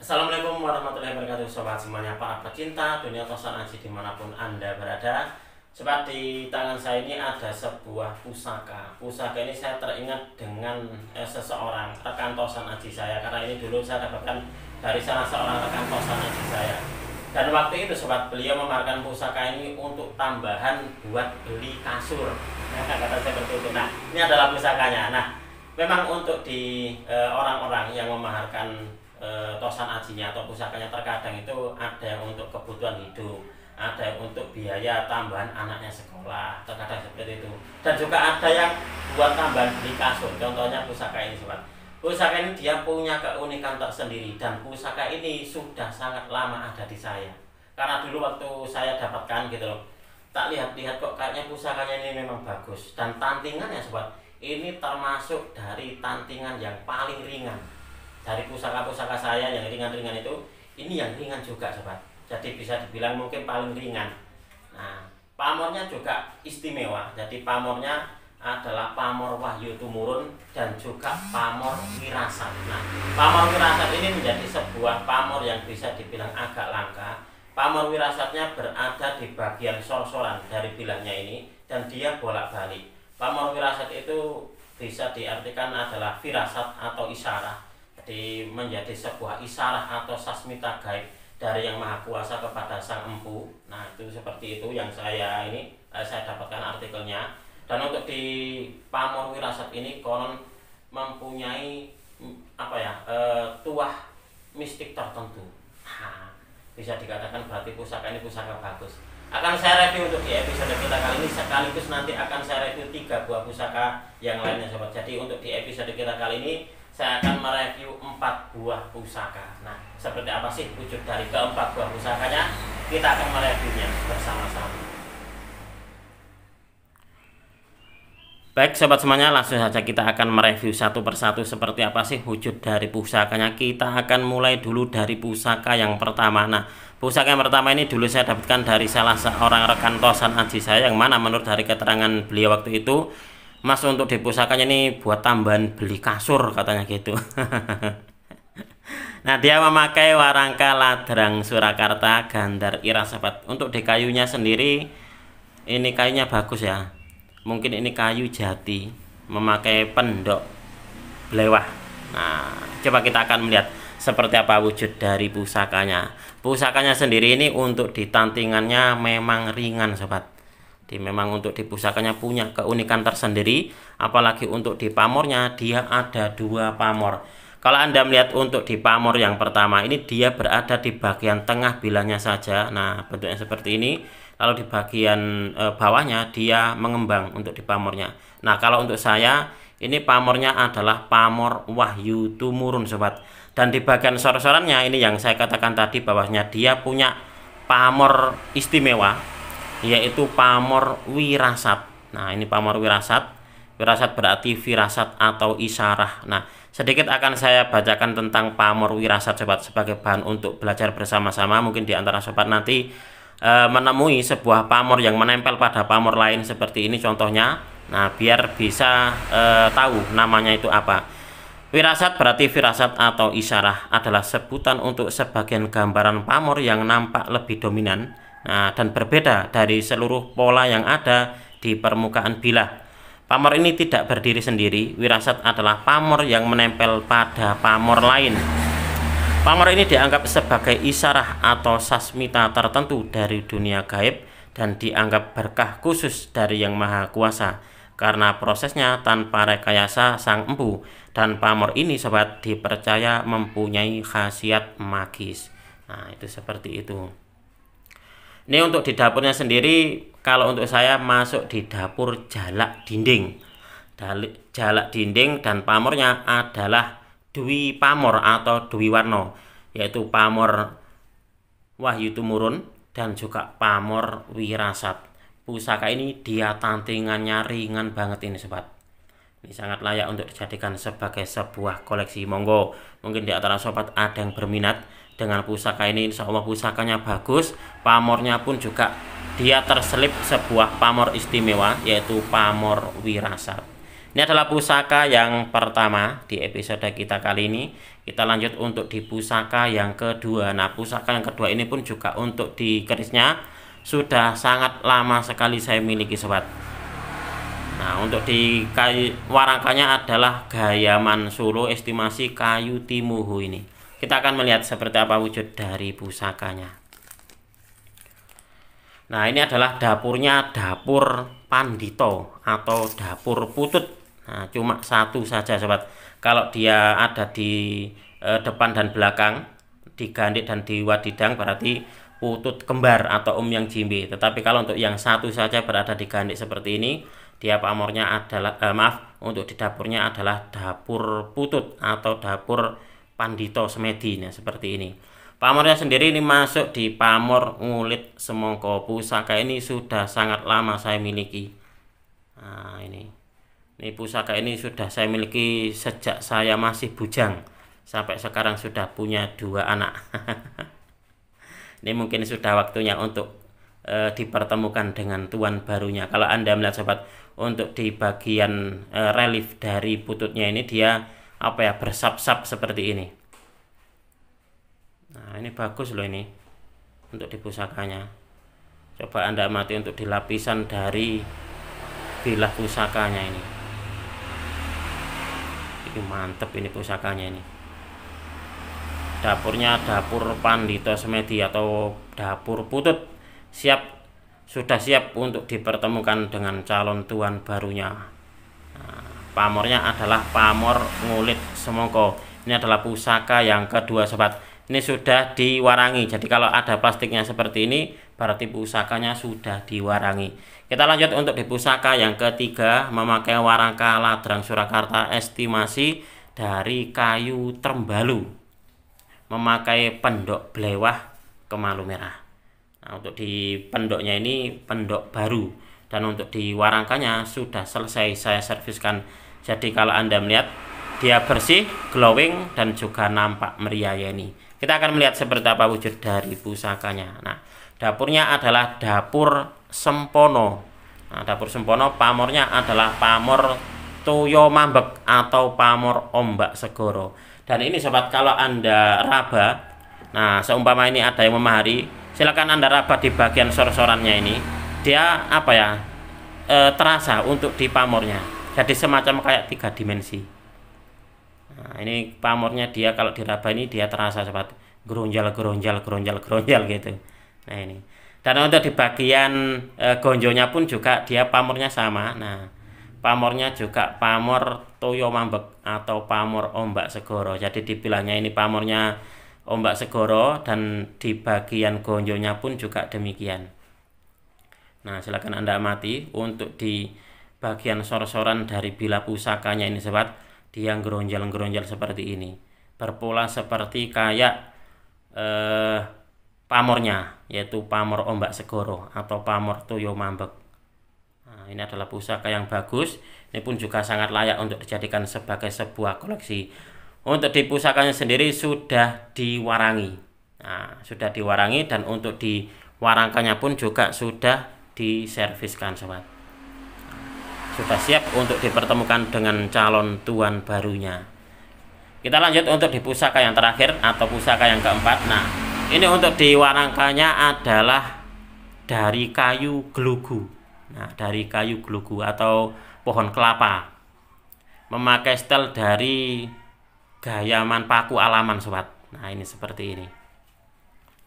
Assalamualaikum warahmatullahi wabarakatuh Sobat semuanya para pecinta dunia kosan aji dimanapun anda berada Sobat di tangan saya ini ada sebuah pusaka Pusaka ini saya teringat dengan eh, seseorang rekan kosan aji saya Karena ini dulu saya dapatkan dari salah seorang rekan kosan aji saya Dan waktu itu sobat beliau memarkan pusaka ini untuk tambahan buat beli kasur Nah kan kata seperti itu Nah ini adalah pusakanya Nah memang untuk di eh, orang-orang eh, yang memaharkan e, tosan ajinya atau pusakanya terkadang itu ada untuk kebutuhan hidup ada untuk biaya tambahan anaknya sekolah terkadang seperti itu dan juga ada yang buat tambahan beli kasur contohnya pusaka ini sobat pusaka ini dia punya keunikan tersendiri dan pusaka ini sudah sangat lama ada di saya karena dulu waktu saya dapatkan gitu loh tak lihat-lihat kok kayaknya pusakanya ini memang bagus dan tantingannya sobat ini termasuk dari tantingan yang paling ringan dari pusaka-pusaka saya yang ringan-ringan itu ini yang ringan juga sobat jadi bisa dibilang mungkin paling ringan nah pamornya juga istimewa jadi pamornya adalah pamor wahyu tumurun dan juga pamor wirasat nah pamor wirasat ini menjadi sebuah pamor yang bisa dibilang agak langka pamor wirasatnya berada di bagian sorsoran dari bilangnya ini dan dia bolak-balik pamor wirasat itu bisa diartikan adalah firasat atau isyarah di menjadi sebuah isyarah atau sasmita gaib dari yang maha kuasa kepada sang empu nah itu seperti itu yang saya ini eh, saya dapatkan artikelnya dan untuk di pamor wirasat ini konon mempunyai mm, apa ya e, tuah mistik tertentu nah, bisa dikatakan berarti pusaka ini pusaka bagus akan saya review untuk di episode kita kali ini sekaligus nanti akan saya review tiga buah pusaka yang lainnya sobat jadi untuk di episode kita kali ini saya akan mereview empat buah pusaka. Nah, seperti apa sih wujud dari keempat buah pusakanya? Kita akan mereviewnya bersama-sama. Baik sobat semuanya langsung saja kita akan mereview satu persatu seperti apa sih wujud dari pusakanya Kita akan mulai dulu dari pusaka yang pertama Nah pusaka yang pertama ini dulu saya dapatkan dari salah seorang rekan tosan Aji saya Yang mana menurut dari keterangan beliau waktu itu Mas untuk deposakanya ini buat tambahan beli kasur katanya gitu. nah dia memakai warangka ladrang Surakarta Gandar Irasapat. Untuk di kayunya sendiri ini kayunya bagus ya. Mungkin ini kayu jati memakai pendok belewah. Nah coba kita akan melihat seperti apa wujud dari pusakanya. Pusakanya sendiri ini untuk ditantingannya memang ringan sobat jadi memang untuk di pusakanya punya keunikan tersendiri, apalagi untuk di pamornya dia ada dua pamor. Kalau Anda melihat untuk di pamor yang pertama ini dia berada di bagian tengah bilahnya saja. Nah, bentuknya seperti ini. Lalu di bagian e, bawahnya dia mengembang untuk di pamornya. Nah, kalau untuk saya ini pamornya adalah pamor wahyu tumurun sobat. Dan di bagian sor-sorannya ini yang saya katakan tadi bawahnya dia punya pamor istimewa yaitu pamor wirasat. Nah, ini pamor wirasat. Wirasat berarti firasat atau isyarah. Nah, sedikit akan saya bacakan tentang pamor wirasat sobat sebagai bahan untuk belajar bersama-sama. Mungkin di antara sobat nanti e, menemui sebuah pamor yang menempel pada pamor lain seperti ini contohnya. Nah, biar bisa e, tahu namanya itu apa. Wirasat berarti firasat atau isyarah adalah sebutan untuk sebagian gambaran pamor yang nampak lebih dominan Nah, dan berbeda dari seluruh pola yang ada di permukaan bilah. Pamor ini tidak berdiri sendiri, wirasat adalah pamor yang menempel pada pamor lain. Pamor ini dianggap sebagai isyarah atau sasmita tertentu dari dunia gaib dan dianggap berkah khusus dari Yang Maha Kuasa karena prosesnya tanpa rekayasa sang empu dan pamor ini sobat dipercaya mempunyai khasiat magis nah itu seperti itu ini untuk di dapurnya sendiri, kalau untuk saya masuk di dapur jalak dinding. Jalak dinding dan pamornya adalah Dwi Pamor atau Dwi Warno, yaitu pamor Wahyu Tumurun dan juga pamor Wirasat. Pusaka ini dia tantingannya ringan banget ini sobat. Ini sangat layak untuk dijadikan sebagai sebuah koleksi monggo. Mungkin di antara sobat ada yang berminat dengan pusaka ini insya Allah pusakanya bagus pamornya pun juga dia terselip sebuah pamor istimewa yaitu pamor wirasat ini adalah pusaka yang pertama di episode kita kali ini kita lanjut untuk di pusaka yang kedua nah pusaka yang kedua ini pun juga untuk di kerisnya sudah sangat lama sekali saya miliki sobat Nah, untuk di kayu warangkanya adalah Gayaman Solo estimasi kayu timuhu ini kita akan melihat seperti apa wujud dari pusakanya nah ini adalah dapurnya dapur pandito atau dapur putut nah, cuma satu saja sobat kalau dia ada di eh, depan dan belakang digandik dan diwadidang berarti putut kembar atau um yang jimbe tetapi kalau untuk yang satu saja berada di gandik seperti ini dia pamornya adalah eh, maaf untuk di dapurnya adalah dapur putut atau dapur Pandito Semedi ya, seperti ini. Pamornya sendiri ini masuk di pamor ngulit semongko pusaka ini sudah sangat lama saya miliki. Nah, ini. Ini pusaka ini sudah saya miliki sejak saya masih bujang sampai sekarang sudah punya dua anak. ini mungkin sudah waktunya untuk e, dipertemukan dengan tuan barunya. Kalau Anda melihat sobat untuk di bagian e, relief dari pututnya ini dia apa ya bersap-sap seperti ini nah ini bagus loh ini untuk di pusakanya coba anda amati untuk di lapisan dari bilah pusakanya ini ini mantep ini pusakanya ini dapurnya dapur Pandito Semedi atau dapur Putut siap sudah siap untuk dipertemukan dengan calon tuan barunya pamornya adalah pamor ngulit semongko ini adalah pusaka yang kedua sobat ini sudah diwarangi jadi kalau ada plastiknya seperti ini berarti pusakanya sudah diwarangi kita lanjut untuk di pusaka yang ketiga memakai warangka ladrang Surakarta estimasi dari kayu terbalu memakai pendok belewah kemalu merah nah untuk di pendoknya ini pendok baru dan untuk di warangkanya sudah selesai saya serviskan jadi kalau anda melihat dia bersih glowing dan juga nampak meriah ya ini kita akan melihat seperti apa wujud dari pusakanya nah dapurnya adalah dapur sempono nah, dapur sempono pamornya adalah pamor toyo mambek atau pamor ombak segoro dan ini sobat kalau anda raba nah seumpama ini ada yang memahari silakan anda raba di bagian sor-sorannya ini dia apa ya e, terasa untuk di pamornya jadi semacam kayak tiga dimensi nah, ini pamornya dia kalau diraba ini dia terasa cepat geronjal geronjal geronjal geronjal gitu nah ini dan untuk di bagian e, gonjonya pun juga dia pamornya sama nah pamornya juga pamor toyo mambek atau pamor ombak segoro jadi dibilangnya ini pamornya ombak segoro dan di bagian gonjonya pun juga demikian Nah, silakan Anda amati untuk di bagian sor-soran dari bila pusakanya ini sobat, dia geronjal-geronjal seperti ini. Berpola seperti kayak eh, pamornya, yaitu pamor ombak segoro atau pamor toyo mambek. Nah, ini adalah pusaka yang bagus. Ini pun juga sangat layak untuk dijadikan sebagai sebuah koleksi. Untuk di pusakanya sendiri sudah diwarangi. Nah, sudah diwarangi dan untuk di warangkanya pun juga sudah diserviskan sobat sudah siap untuk dipertemukan dengan calon tuan barunya kita lanjut untuk di pusaka yang terakhir atau pusaka yang keempat nah ini untuk di warangkanya adalah dari kayu gelugu nah dari kayu gelugu atau pohon kelapa memakai stel dari gayaman paku alaman sobat nah ini seperti ini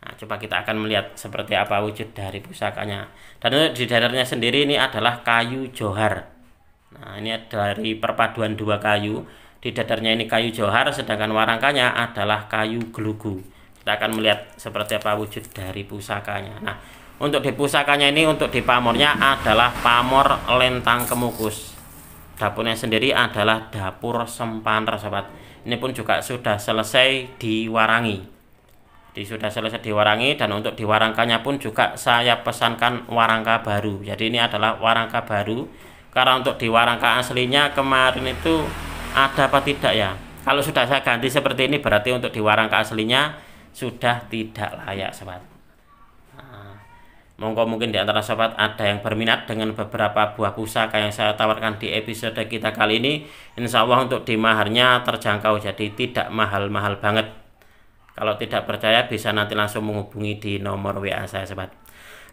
Nah, coba kita akan melihat seperti apa wujud dari pusakanya. Dan di dadarnya sendiri ini adalah kayu johar. Nah, ini dari perpaduan dua kayu. Di dadarnya ini kayu johar, sedangkan warangkanya adalah kayu gelugu. Kita akan melihat seperti apa wujud dari pusakanya. Nah, untuk di pusakanya ini, untuk di pamornya adalah pamor lentang kemukus. Dapurnya sendiri adalah dapur sempan, sobat. Ini pun juga sudah selesai diwarangi sudah selesai diwarangi dan untuk diwarangkannya pun juga saya pesankan warangka baru jadi ini adalah warangka baru karena untuk diwarangka aslinya kemarin itu ada apa tidak ya kalau sudah saya ganti seperti ini berarti untuk diwarangka aslinya sudah tidak layak sobat nah, monggo mungkin di antara sobat ada yang berminat dengan beberapa buah pusaka yang saya tawarkan di episode kita kali ini insya Allah untuk di maharnya terjangkau jadi tidak mahal-mahal banget kalau tidak percaya bisa nanti langsung menghubungi di nomor WA saya sobat.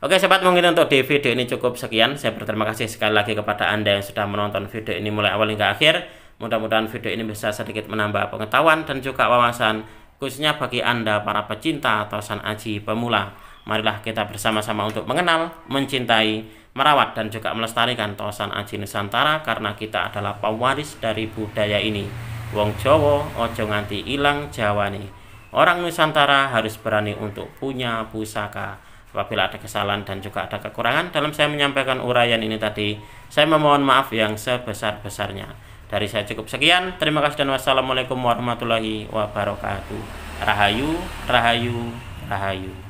Oke sobat mungkin untuk di video ini cukup sekian. Saya berterima kasih sekali lagi kepada Anda yang sudah menonton video ini mulai awal hingga akhir. Mudah-mudahan video ini bisa sedikit menambah pengetahuan dan juga wawasan khususnya bagi Anda para pecinta atau san aji pemula. Marilah kita bersama-sama untuk mengenal, mencintai, merawat dan juga melestarikan tosan aji Nusantara karena kita adalah pewaris dari budaya ini. Wong Jawa ojo nganti ilang Jawa nih. Orang Nusantara harus berani untuk punya pusaka. Apabila ada kesalahan dan juga ada kekurangan dalam saya menyampaikan uraian ini tadi, saya memohon maaf yang sebesar-besarnya. Dari saya cukup sekian. Terima kasih dan wassalamualaikum warahmatullahi wabarakatuh. Rahayu, rahayu, rahayu.